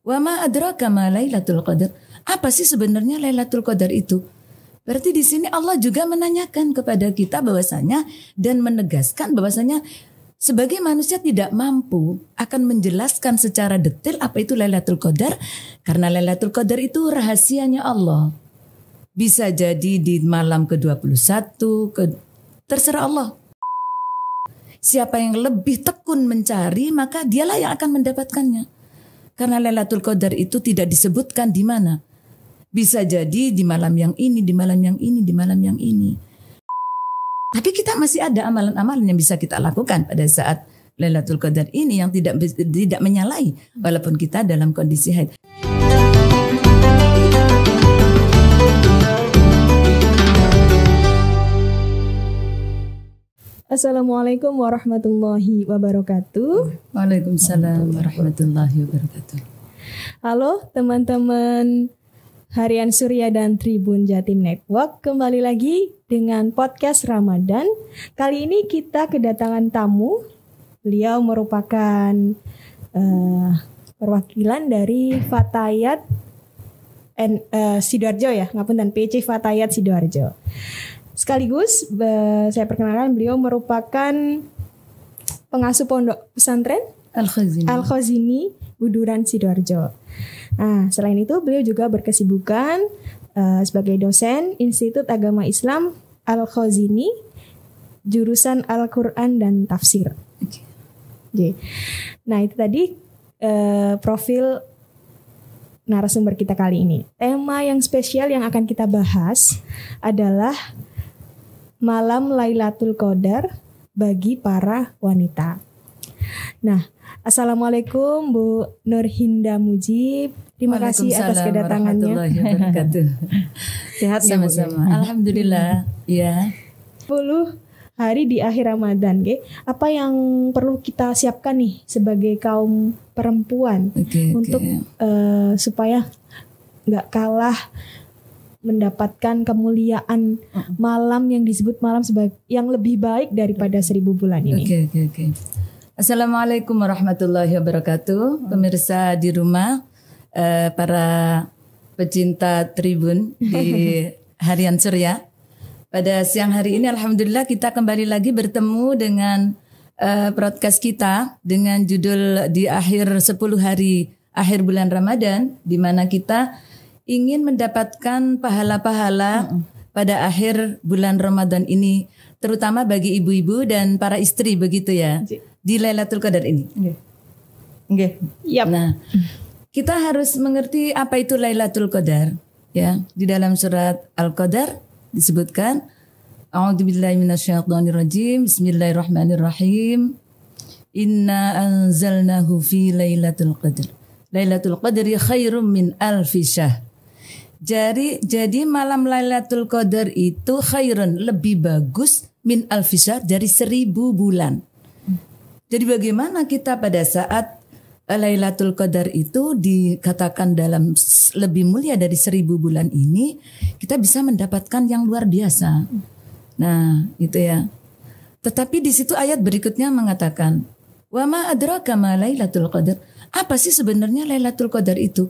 Wa ma adraka ma Lailatul Qadar. Apa sih sebenarnya Lailatul Qadar itu? Berarti di sini Allah juga menanyakan kepada kita bahwasanya dan menegaskan bahwasanya sebagai manusia tidak mampu akan menjelaskan secara detail apa itu Lailatul Qadar karena Lailatul Qadar itu rahasianya Allah. Bisa jadi di malam ke-21 ke terserah Allah. Siapa yang lebih tekun mencari maka dialah yang akan mendapatkannya. Karena Lailatul Qadar itu tidak disebutkan di mana. Bisa jadi di malam yang ini, di malam yang ini, di malam yang ini. Tapi kita masih ada amalan-amalan yang bisa kita lakukan pada saat Lailatul Qadar ini yang tidak tidak menyalahi walaupun kita dalam kondisi haid. Assalamualaikum warahmatullahi wabarakatuh. Waalaikumsalam warahmatullahi wabarakatuh. Halo teman-teman Harian Surya dan Tribun Jatim Network kembali lagi dengan podcast Ramadan. Kali ini kita kedatangan tamu. Beliau merupakan uh, perwakilan dari Fatayat N, uh, Sidoarjo ya, ngapun dan PC Fatayat Sidoarjo. Sekaligus saya perkenalkan beliau merupakan pengasuh pondok pesantren Al-Khazini, Al-Khazini Buduran Sidoarjo. Nah, selain itu beliau juga berkesibukan uh, sebagai dosen Institut Agama Islam Al-Khazini jurusan Al-Qur'an dan Tafsir. Okay. nah itu tadi uh, profil narasumber kita kali ini. Tema yang spesial yang akan kita bahas adalah malam Lailatul Qadar bagi para wanita. Nah, Assalamualaikum Bu Nurhinda Mujib. Terima kasih atas kedatangannya. Sehat sama-sama. Alhamdulillah. Ya. 10 hari di akhir Ramadan, ge. Apa yang perlu kita siapkan nih sebagai kaum perempuan okay, untuk okay. Uh, eh, supaya nggak kalah mendapatkan kemuliaan uh-uh. malam yang disebut malam sebagai yang lebih baik daripada seribu bulan ini. okay, okay, Okay. Assalamualaikum warahmatullahi wabarakatuh, pemirsa di rumah, uh, para pecinta Tribun di Harian Surya. Pada siang hari ini, alhamdulillah kita kembali lagi bertemu dengan uh, broadcast kita dengan judul di akhir 10 hari akhir bulan Ramadan di mana kita ingin mendapatkan pahala-pahala mm-hmm. pada akhir bulan Ramadan ini, terutama bagi ibu-ibu dan para istri begitu ya J- iya. di Lailatul Qadar ini. Oke. Okay. Okay. Yep. Nah, kita harus mengerti apa itu Lailatul Qadar ya. Di dalam surat Al-Qadar disebutkan rajim Bismillahirrahmanirrahim Inna anzalnahu fi Lailatul Qadar Lailatul Qadri khairum min alfi syahr jadi jadi malam Lailatul Qadar itu khairun lebih bagus min alfisar dari seribu bulan. Jadi bagaimana kita pada saat eh, Lailatul Qadar itu dikatakan dalam lebih mulia dari seribu bulan ini, kita bisa mendapatkan yang luar biasa. Nah, itu ya. Tetapi di situ ayat berikutnya mengatakan, "Wa ma adraka ma Lailatul Qadar?" Apa sih sebenarnya Lailatul Qadar itu?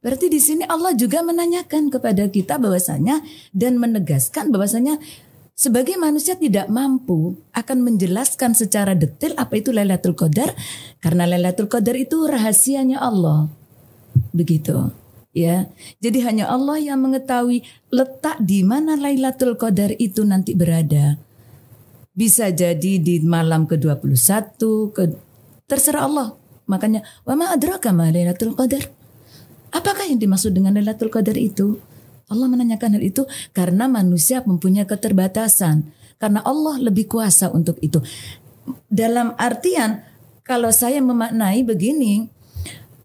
Berarti di sini Allah juga menanyakan kepada kita bahwasanya dan menegaskan bahwasanya sebagai manusia tidak mampu akan menjelaskan secara detail apa itu Lailatul Qadar karena Lailatul Qadar itu rahasianya Allah. Begitu. Ya. Jadi hanya Allah yang mengetahui letak di mana Lailatul Qadar itu nanti berada. Bisa jadi di malam ke-21 ke terserah Allah. Makanya wa ma adraka ma Lailatul Qadar. Apakah yang dimaksud dengan Lailatul Qadar itu? Allah menanyakan hal itu karena manusia mempunyai keterbatasan. Karena Allah lebih kuasa untuk itu. Dalam artian kalau saya memaknai begini,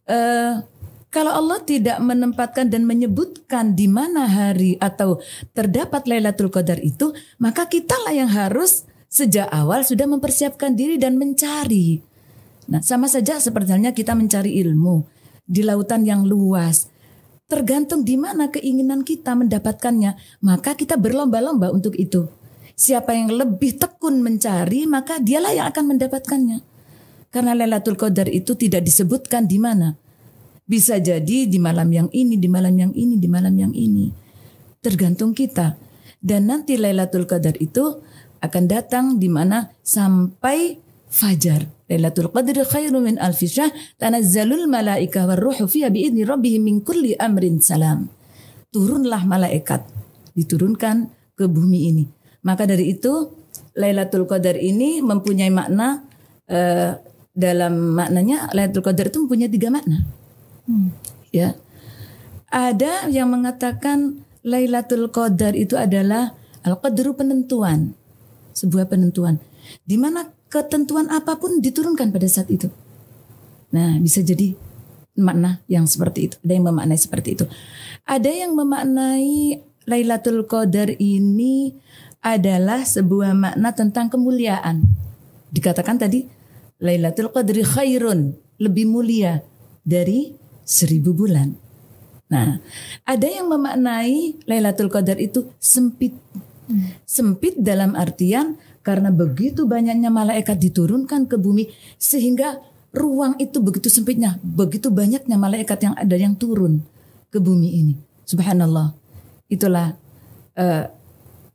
eh, kalau Allah tidak menempatkan dan menyebutkan di mana hari atau terdapat Lailatul Qadar itu, maka kitalah yang harus sejak awal sudah mempersiapkan diri dan mencari. Nah, sama saja seperti halnya kita mencari ilmu di lautan yang luas. Tergantung di mana keinginan kita mendapatkannya, maka kita berlomba-lomba untuk itu. Siapa yang lebih tekun mencari, maka dialah yang akan mendapatkannya. Karena Lailatul Qadar itu tidak disebutkan di mana. Bisa jadi di malam yang ini, di malam yang ini, di malam yang ini. Tergantung kita. Dan nanti Lailatul Qadar itu akan datang di mana sampai fajar. Lailatul Qadri khairu min alfi syahr tanazzalul malaika warruhu fiha biidzni rabbihim min kulli amrin salam. Turunlah malaikat diturunkan ke bumi ini. Maka dari itu Lailatul Qadar ini mempunyai makna eh, dalam maknanya Lailatul Qadar itu mempunyai tiga makna. Hmm. Ya. Ada yang mengatakan Lailatul Qadar itu adalah al-qadru penentuan. Sebuah penentuan. Di mana ketentuan apapun diturunkan pada saat itu. Nah, bisa jadi makna yang seperti itu. Ada yang memaknai seperti itu. Ada yang memaknai Lailatul Qadar ini adalah sebuah makna tentang kemuliaan. Dikatakan tadi Lailatul Qadri khairun, lebih mulia dari seribu bulan. Nah, ada yang memaknai Lailatul Qadar itu sempit. Hmm. Sempit dalam artian karena begitu banyaknya malaikat diturunkan ke bumi sehingga ruang itu begitu sempitnya, begitu banyaknya malaikat yang ada yang turun ke bumi ini. Subhanallah. Itulah uh,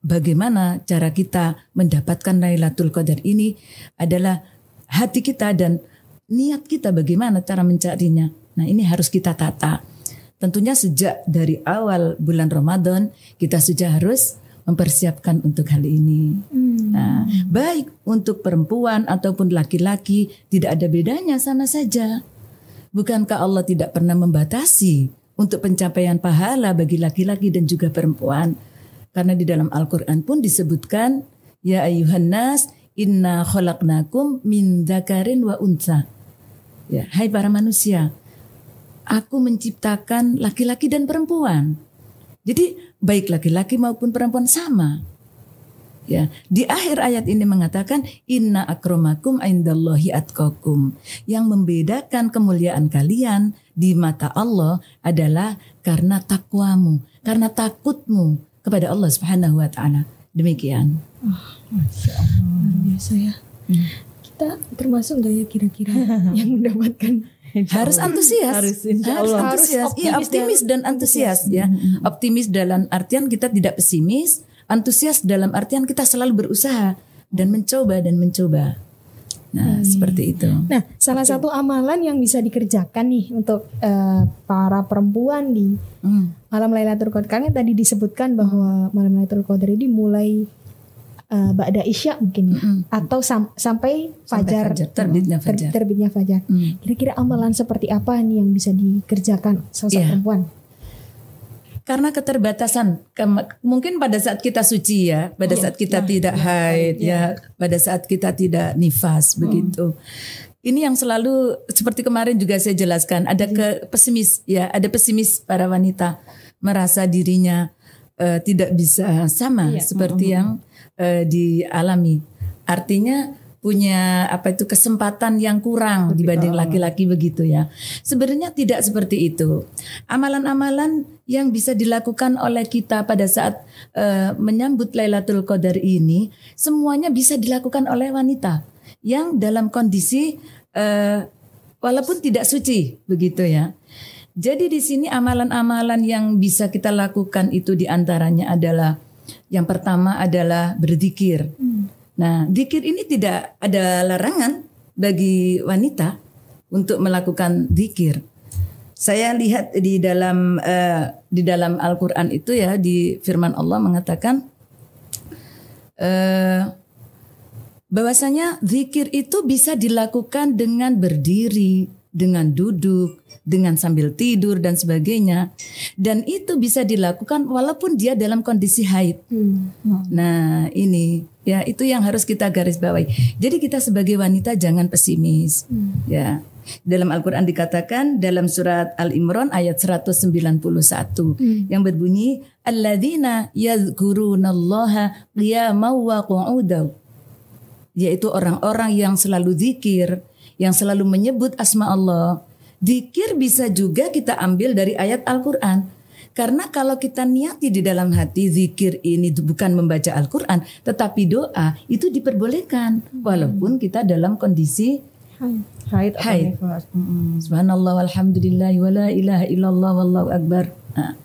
bagaimana cara kita mendapatkan Lailatul Qadar ini adalah hati kita dan niat kita bagaimana cara mencarinya. Nah, ini harus kita tata. Tentunya sejak dari awal bulan Ramadan kita sudah harus mempersiapkan untuk hal ini. Hmm. Nah, baik untuk perempuan ataupun laki-laki tidak ada bedanya sana saja. Bukankah Allah tidak pernah membatasi untuk pencapaian pahala bagi laki-laki dan juga perempuan? Karena di dalam Al-Qur'an pun disebutkan ya ayuhan nas inna khalaqnakum min dzakarin wa unsa. Ya, hai para manusia, aku menciptakan laki-laki dan perempuan. Jadi baik laki-laki maupun perempuan sama. Ya, di akhir ayat ini mengatakan inna akromakum aindallahi atkokum. Yang membedakan kemuliaan kalian di mata Allah adalah karena takwamu, karena takutmu kepada Allah Subhanahu wa taala. Demikian. Oh, Masya biasa ya. Hmm. Kita termasuk gak ya kira-kira yang mendapatkan harus antusias harus, harus antusias iya, optimis, ya, optimis dan, antusias ya mm-hmm. optimis dalam artian kita tidak pesimis antusias dalam artian kita selalu berusaha dan mencoba dan mencoba Nah, hmm. seperti itu. Nah, salah satu amalan yang bisa dikerjakan nih untuk uh, para perempuan di hmm. malam Lailatul Qadar. Karena tadi disebutkan bahwa malam Lailatul Qadar ini mulai uh, eh, Ba'da Isya mungkin Mm -hmm. Atau sam sampai, sampai fajar, terbitnya fajar. Ter terbitnya fajar. kira Kira-kira amalan seperti apa nih yang bisa dikerjakan sosok yeah. perempuan? Karena keterbatasan, mungkin pada saat kita suci ya, pada iya. saat kita yeah. tidak yeah. haid yeah. ya, pada saat kita tidak nifas mm. begitu. Ini yang selalu seperti kemarin juga saya jelaskan, ada iya. ke pesimis ya, ada pesimis para wanita merasa dirinya uh, tidak bisa sama iya. seperti -hmm. yang uh, dialami. Artinya punya apa itu kesempatan yang kurang dibanding laki-laki begitu ya. Sebenarnya tidak seperti itu. Amalan-amalan yang bisa dilakukan oleh kita pada saat uh, menyambut Lailatul Qadar ini semuanya bisa dilakukan oleh wanita yang dalam kondisi uh, walaupun tidak suci begitu ya. Jadi di sini amalan-amalan yang bisa kita lakukan itu diantaranya adalah yang pertama adalah berzikir. Hmm. Nah, zikir ini tidak ada larangan bagi wanita untuk melakukan zikir. Saya lihat di dalam uh, di dalam Al-Qur'an itu ya di firman Allah mengatakan uh, bahwasanya zikir itu bisa dilakukan dengan berdiri, dengan duduk, dengan sambil tidur dan sebagainya. Dan itu bisa dilakukan walaupun dia dalam kondisi haid. Hmm. Nah, ini ya itu yang harus kita garis bawahi. Jadi kita sebagai wanita jangan pesimis. Hmm. Ya. Dalam Al-Qur'an dikatakan dalam surat Al-Imran ayat 191 hmm. yang berbunyi alladzina yadhkurunallaha qiyaman wa qu'udan yaitu orang-orang yang selalu zikir yang selalu menyebut asma Allah. Dikir bisa juga kita ambil dari ayat Al-Quran. Karena kalau kita niati di dalam hati zikir ini bukan membaca Al-Quran, tetapi doa itu diperbolehkan. Hmm. Walaupun kita dalam kondisi haid. Hmm. Subhanallah walhamdulillah wala ilaha illallah wallahu akbar. Ah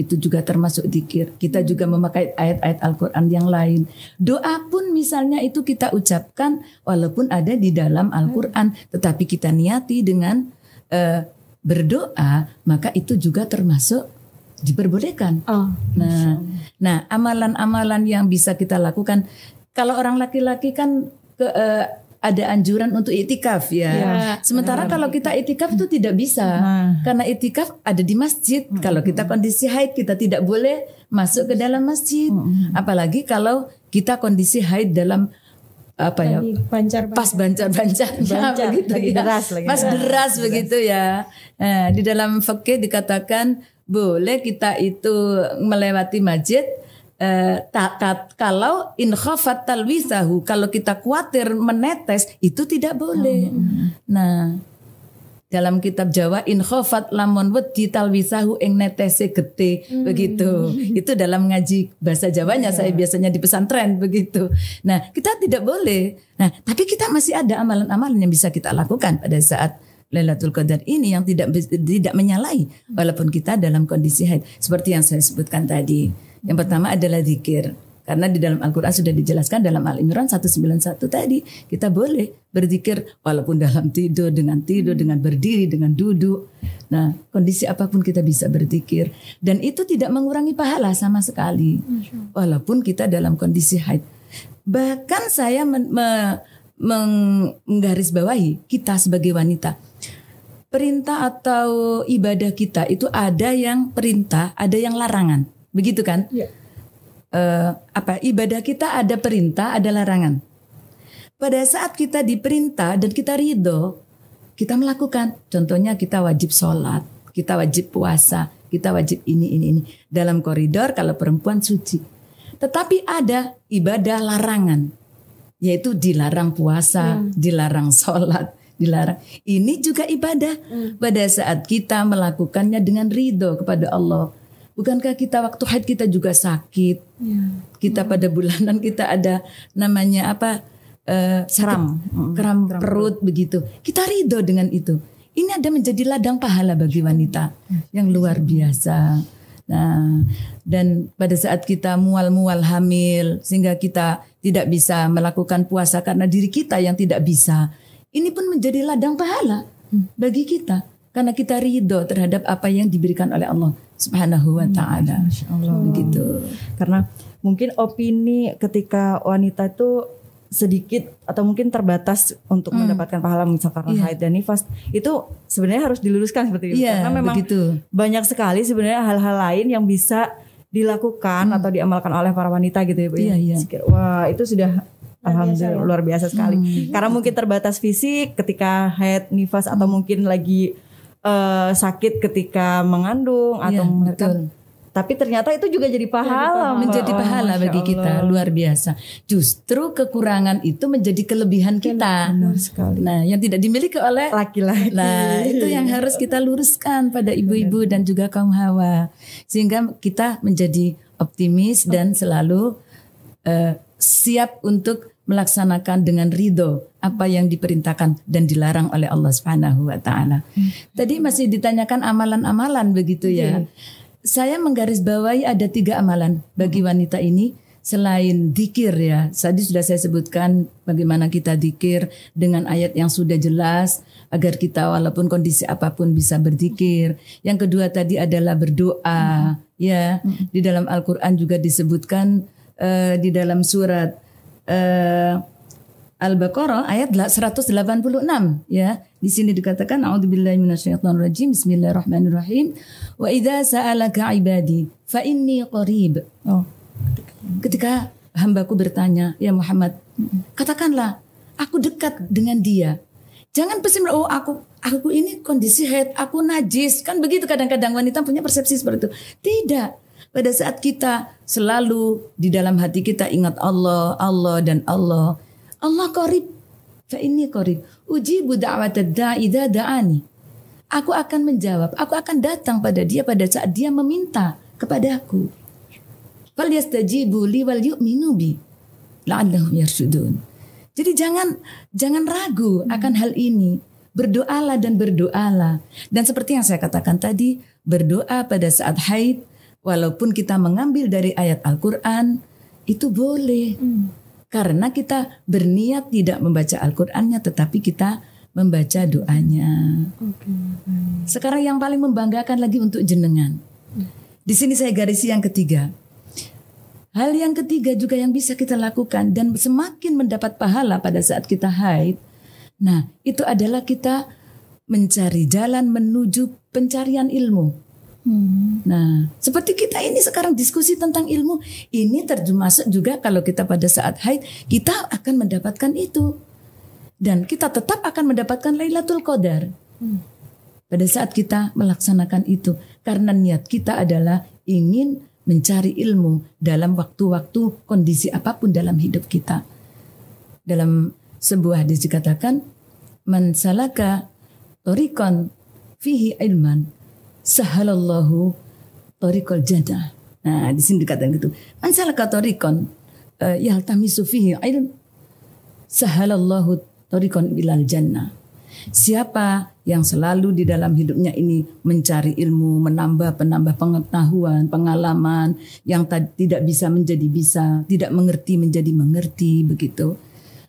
itu juga termasuk dikir. Kita hmm. juga memakai ayat-ayat Al-Quran yang lain. Doa pun misalnya itu kita ucapkan walaupun ada di dalam hmm. Al-Quran. Tetapi kita niati dengan uh, berdoa maka itu juga termasuk diperbolehkan. Oh, nah, nah amalan-amalan yang bisa kita lakukan. Kalau orang laki-laki kan ke, uh, ada anjuran untuk itikaf ya. ya Sementara ya. kalau kita itikaf itu tidak bisa nah. karena itikaf ada di masjid. Hmm. Kalau kita kondisi haid kita tidak boleh masuk ke dalam masjid. Hmm. hmm. Apalagi kalau kita kondisi haid dalam apa ya bancar, pas bancar bancar, bancar, begitu lagi ya. deras lagi pas deras, deras begitu ya nah, di dalam fakih dikatakan boleh kita itu melewati masjid Eh, Takat ta, kalau inkhafat talwisahu kalau kita khawatir menetes itu tidak boleh. Hmm. Nah, dalam kitab Jawa inkhafat lamun wedi talwisahu ing netese gede hmm. begitu. Itu dalam ngaji bahasa Jawanya yeah. saya biasanya di pesantren begitu. Nah, kita tidak boleh. Nah, tapi kita masih ada amalan-amalan yang bisa kita lakukan pada saat Lailatul Qadar ini yang tidak tidak menyalahi walaupun kita dalam kondisi haid seperti yang saya sebutkan tadi. Yang pertama adalah zikir. Karena di dalam Al-Quran sudah dijelaskan dalam Al-Imran 191 tadi. Kita boleh berzikir walaupun dalam tidur, dengan tidur, dengan berdiri, dengan duduk. Nah kondisi apapun kita bisa berzikir. Dan itu tidak mengurangi pahala sama sekali. Walaupun kita dalam kondisi haid. Bahkan saya men, me, menggarisbawahi kita sebagai wanita. Perintah atau ibadah kita itu ada yang perintah, ada yang larangan begitu kan? Ya. Uh, apa ibadah kita ada perintah, ada larangan. Pada saat kita diperintah dan kita ridho, kita melakukan. Contohnya kita wajib sholat, kita wajib puasa, kita wajib ini ini ini dalam koridor kalau perempuan suci. Tetapi ada ibadah larangan, yaitu dilarang puasa, hmm. dilarang sholat, dilarang. Ini juga ibadah hmm. pada saat kita melakukannya dengan ridho kepada Allah Bukankah kita waktu haid kita juga sakit? Ya. Kita ya. pada bulanan kita ada namanya apa? Uh, seram, hmm. keram, perut, perut begitu. Kita ridho dengan itu. Ini ada menjadi ladang pahala bagi ya. wanita ya. yang luar biasa. Nah, dan pada saat kita mual-mual hamil sehingga kita tidak bisa melakukan puasa karena diri kita yang tidak bisa, ini pun menjadi ladang pahala hmm. bagi kita karena kita ridho terhadap apa yang diberikan oleh Allah Subhanahu wa hmm, taala. Begitu. Karena mungkin opini ketika wanita itu sedikit atau mungkin terbatas untuk hmm. mendapatkan pahala misalkan yeah. haid dan nifas itu sebenarnya harus diluruskan seperti itu yeah, karena memang begitu. banyak sekali sebenarnya hal-hal lain yang bisa dilakukan hmm. atau diamalkan oleh para wanita gitu ya Bu yeah, ya. Sekir, iya, iya. Wah, itu sudah ya. Alhamdulillah luar biasa, sekali. Hmm. Karena mungkin terbatas fisik ketika haid nifas hmm. atau mungkin lagi uh, sakit ketika mengandung iya, atau betul. Tapi ternyata itu juga jadi pahala, menjadi oh, pahala, menjadi pahala oh, bagi kita luar biasa. Justru kekurangan itu menjadi kelebihan kita. Benar sekali. Nah, yang tidak dimiliki oleh laki-laki. Nah, itu yang harus kita luruskan pada ibu-ibu dan juga kaum hawa, sehingga kita menjadi optimis dan selalu uh, siap untuk melaksanakan dengan ridho apa yang diperintahkan dan dilarang oleh Allah Subhanahu wa taala. Hmm. Tadi masih ditanyakan amalan-amalan begitu ya. Hmm. Saya menggarisbawahi ada tiga amalan bagi hmm. wanita ini selain dikir ya. Tadi sudah saya sebutkan bagaimana kita dikir dengan ayat yang sudah jelas agar kita walaupun kondisi apapun bisa berdikir. Yang kedua tadi adalah berdoa hmm. ya. Hmm. Di dalam Al-Qur'an juga disebutkan uh, di dalam surat uh, Al-Baqarah ayat 186 ya. Di sini dikatakan a'udzubillahi minasyaitonirrajim bismillahirrahmanirrahim wa idza sa'alaka ibadi fa inni qarib. Oh. Ketika hambaku bertanya, ya Muhammad, katakanlah aku dekat dengan dia. Jangan pesim oh aku aku ini kondisi head, aku najis. Kan begitu kadang-kadang wanita punya persepsi seperti itu. Tidak pada saat kita selalu di dalam hati kita ingat Allah, Allah dan Allah. Allah korib. Fa ini korib. Uji da'watad da'ani. Aku akan menjawab, aku akan datang pada dia pada saat dia meminta kepadaku. Fal yastajibu li wal la'allahum Jadi jangan jangan ragu akan hal ini. Berdoalah dan berdoalah. Dan seperti yang saya katakan tadi, berdoa pada saat haid walaupun kita mengambil dari ayat Al-Quran itu boleh hmm. karena kita berniat tidak membaca Al-Qurannya tetapi kita membaca doanya. Okay. Sekarang yang paling membanggakan lagi untuk jenengan. Hmm. Di sini saya garisi yang ketiga. Hal yang ketiga juga yang bisa kita lakukan dan semakin mendapat pahala pada saat kita haid. Nah, itu adalah kita mencari jalan menuju pencarian ilmu. Hmm. Nah, seperti kita ini sekarang diskusi tentang ilmu, ini termasuk juga kalau kita pada saat haid kita akan mendapatkan itu. Dan kita tetap akan mendapatkan Lailatul Qadar. Hmm. Pada saat kita melaksanakan itu karena niat kita adalah ingin mencari ilmu dalam waktu-waktu kondisi apapun dalam hidup kita. Dalam sebuah hadis dikatakan mansalaka torikon fihi ilman sahalallahu torikol jannah. Nah, di sini dikatakan gitu. Man salaka torikon uh, eh, tamisu fihi ilm sahalallahu torikon bilal jannah. Siapa yang selalu di dalam hidupnya ini mencari ilmu, menambah penambah pengetahuan, pengalaman yang tidak bisa menjadi bisa, tidak mengerti menjadi mengerti begitu.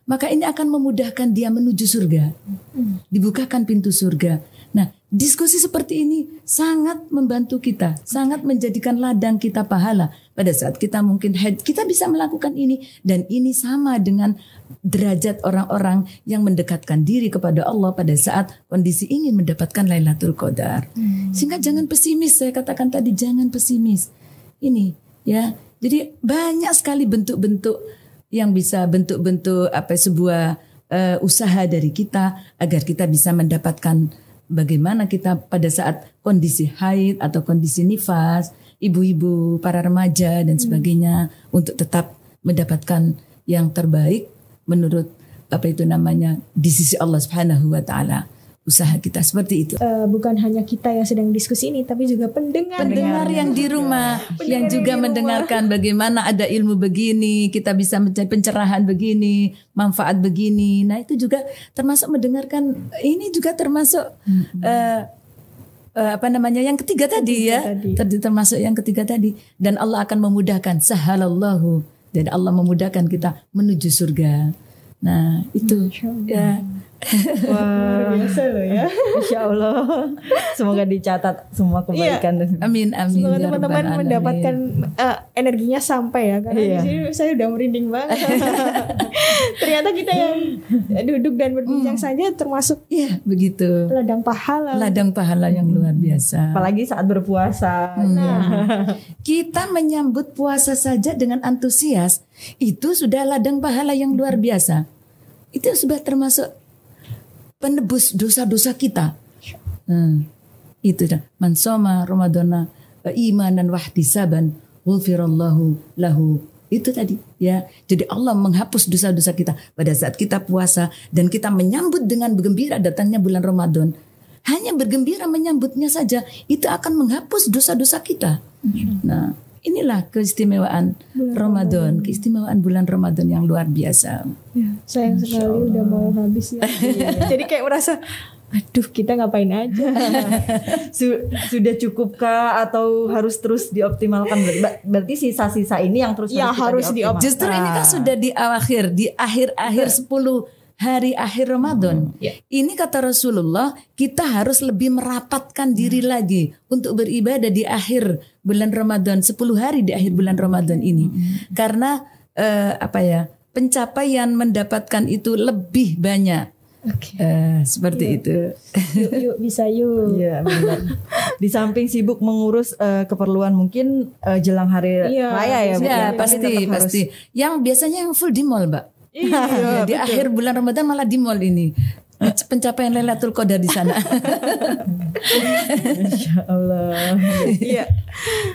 Maka ini akan memudahkan dia menuju surga. Hmm. Dibukakan pintu surga Nah, diskusi seperti ini sangat membantu kita, sangat menjadikan ladang kita pahala. Pada saat kita mungkin head, kita bisa melakukan ini dan ini sama dengan derajat orang-orang yang mendekatkan diri kepada Allah pada saat kondisi ingin mendapatkan Lailatul Qadar. Hmm. Sehingga jangan pesimis, saya katakan tadi jangan pesimis. Ini ya. Jadi banyak sekali bentuk-bentuk yang bisa bentuk-bentuk apa sebuah uh, usaha dari kita agar kita bisa mendapatkan bagaimana kita pada saat kondisi haid atau kondisi nifas, ibu-ibu, para remaja dan hmm. sebagainya hmm. untuk tetap mendapatkan yang terbaik menurut apa itu namanya di sisi Allah Subhanahu wa taala usaha kita seperti itu. Uh, bukan hanya kita yang sedang diskusi ini, tapi juga pendengar, pendengar yang di rumah, ya. pendengar yang juga rumah. mendengarkan bagaimana ada ilmu begini, kita bisa mencari pencerahan begini, manfaat begini. Nah itu juga termasuk mendengarkan. Ini juga termasuk. Hmm. Uh, uh, apa namanya yang ketiga tadi ya tadi. termasuk yang ketiga tadi dan Allah akan memudahkan sahalallahu dan Allah memudahkan kita menuju surga nah itu ya Wah, wow. biasa loh ya. Insya Allah. Semoga dicatat semua kebaikan. Iya. Amin, amin. Semoga teman-teman mendapatkan uh, energinya sampai ya. Karena iya. di sini saya udah merinding banget. Ternyata kita yang duduk dan berbincang hmm. saja termasuk ya begitu. Ladang pahala. Ladang pahala yang luar biasa. Apalagi saat berpuasa. Hmm. Iya. Nah, kita menyambut puasa saja dengan antusias itu sudah ladang pahala yang luar biasa. Itu sudah termasuk penebus dosa-dosa kita. Hmm. Itu dah. Man soma Ramadana iman dan wahtisaban wulfirallahu lahu. Itu tadi ya. Jadi Allah menghapus dosa-dosa kita pada saat kita puasa dan kita menyambut dengan bergembira datangnya bulan Ramadan. Hanya bergembira menyambutnya saja itu akan menghapus dosa-dosa kita. Nah, inilah keistimewaan bulan Ramadan, Ramadan, keistimewaan bulan Ramadan yang luar biasa. Ya, sayang Insya sekali Allah. udah mau habis ya. Iya. Jadi kayak merasa aduh kita ngapain aja sudah cukupkah atau harus terus dioptimalkan Ber berarti sisa-sisa ini yang terus ya, harus, harus dioptimalkan justru ini kan sudah di akhir di akhir-akhir 10 hari akhir Ramadan. Hmm, ya. Ini kata Rasulullah, kita harus lebih merapatkan hmm. diri lagi untuk beribadah di akhir bulan Ramadan, 10 hari di akhir bulan Ramadan ini. Hmm. Karena eh, apa ya? Pencapaian mendapatkan itu lebih banyak. Okay. Uh, eh, seperti yuk. Iya. itu. Yuk, yuk bisa yuk. Iya Di samping sibuk mengurus uh, keperluan mungkin uh, jelang hari iya. raya ya. Iya, ya iya, pasti pasti. Harus... Yang biasanya yang full di mall mbak. Iya, di betul. akhir bulan Ramadan malah di mall ini pencapaian Lailatul Qadar di sana. Insya Iya.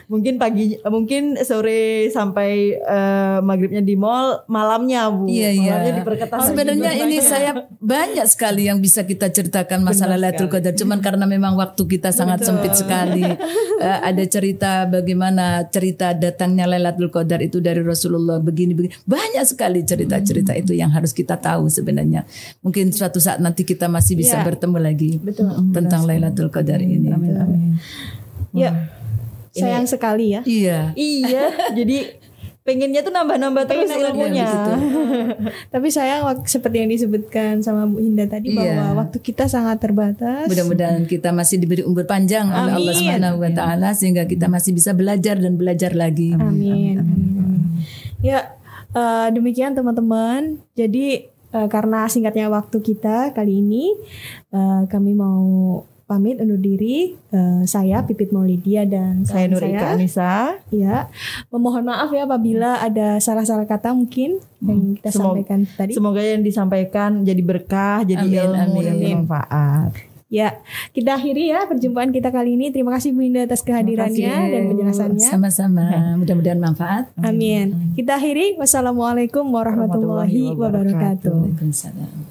Mungkin pagi, mungkin sore sampai uh, maghribnya di mall, malamnya bu. Iya iya. Malamnya diperketat. sebenarnya iya, ini iya. saya banyak sekali yang bisa kita ceritakan masalah Lailatul Qadar. Cuman karena memang waktu kita sangat Betul. sempit sekali. uh, ada cerita bagaimana cerita datangnya Lailatul Qadar itu dari Rasulullah begini begini. Banyak sekali cerita-cerita hmm. itu yang harus kita tahu sebenarnya. Mungkin suatu saat nanti nanti kita masih bisa ya. bertemu lagi Betul. tentang Lailatul Qadar ini. Amin. Amin. Ya. Sayang ini. sekali ya. Iya. Iya. Jadi pengennya tuh nambah-nambah iya, terus ilmunya. Gitu. Tapi sayang seperti yang disebutkan sama Bu Hinda tadi iya. bahwa waktu kita sangat terbatas. Mudah-mudahan kita masih diberi umur panjang Amin. oleh Allah Subhanahu wa iya. taala sehingga kita masih bisa belajar dan belajar lagi. Amin. Amin. Amin. Amin. Ya, uh, demikian teman-teman. Jadi Eh, karena singkatnya waktu kita kali ini uh, kami mau pamit undur diri. Uh, saya Pipit Maulidia dan saya Nurika Anissa. Ya, Memohon maaf ya apabila ada salah-salah kata mungkin yang kita semoga, sampaikan tadi. Semoga yang disampaikan jadi berkah, jadi amin, ilmu amin, dan bermanfaat. Ya, kita akhiri ya perjumpaan kita kali ini. Terima kasih Bu Indah atas kehadirannya dan penjelasannya. Sama-sama. Mudah-mudahan manfaat. Amin. Amin. Kita akhiri. Wassalamualaikum warahmatullahi, warahmatullahi wabarakatuh. Waalaikumsalam.